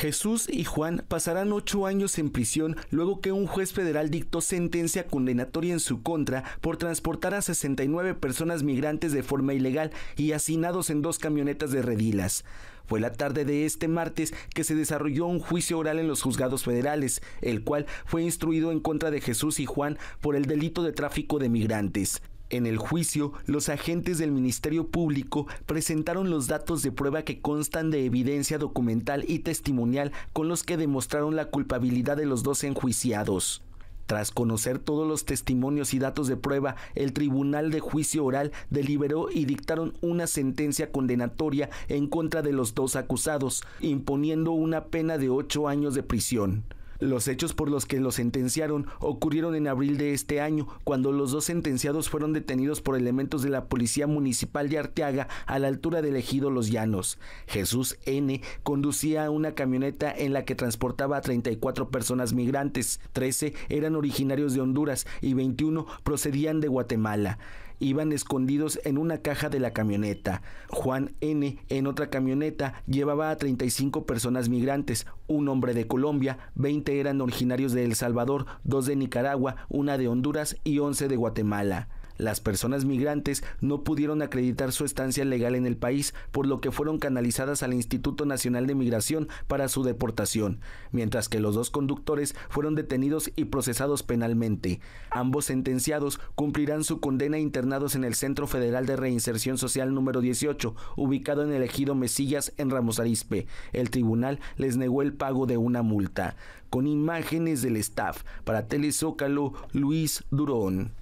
Jesús y Juan pasarán ocho años en prisión luego que un juez federal dictó sentencia condenatoria en su contra por transportar a 69 personas migrantes de forma ilegal y hacinados en dos camionetas de redilas. Fue la tarde de este martes que se desarrolló un juicio oral en los juzgados federales, el cual fue instruido en contra de Jesús y Juan por el delito de tráfico de migrantes. En el juicio, los agentes del Ministerio Público presentaron los datos de prueba que constan de evidencia documental y testimonial con los que demostraron la culpabilidad de los dos enjuiciados. Tras conocer todos los testimonios y datos de prueba, el Tribunal de Juicio Oral deliberó y dictaron una sentencia condenatoria en contra de los dos acusados, imponiendo una pena de ocho años de prisión. Los hechos por los que los sentenciaron ocurrieron en abril de este año, cuando los dos sentenciados fueron detenidos por elementos de la Policía Municipal de Arteaga a la altura del ejido Los Llanos. Jesús N. conducía una camioneta en la que transportaba a 34 personas migrantes, 13 eran originarios de Honduras y 21 procedían de Guatemala iban escondidos en una caja de la camioneta. Juan N. en otra camioneta llevaba a 35 personas migrantes, un hombre de Colombia, 20 eran originarios de El Salvador, dos de Nicaragua, una de Honduras y 11 de Guatemala. Las personas migrantes no pudieron acreditar su estancia legal en el país, por lo que fueron canalizadas al Instituto Nacional de Migración para su deportación, mientras que los dos conductores fueron detenidos y procesados penalmente. Ambos sentenciados cumplirán su condena internados en el Centro Federal de Reinserción Social número 18, ubicado en el ejido Mesillas en Ramos Arispe. El tribunal les negó el pago de una multa. Con imágenes del staff, para Telezócalo, Luis Durón.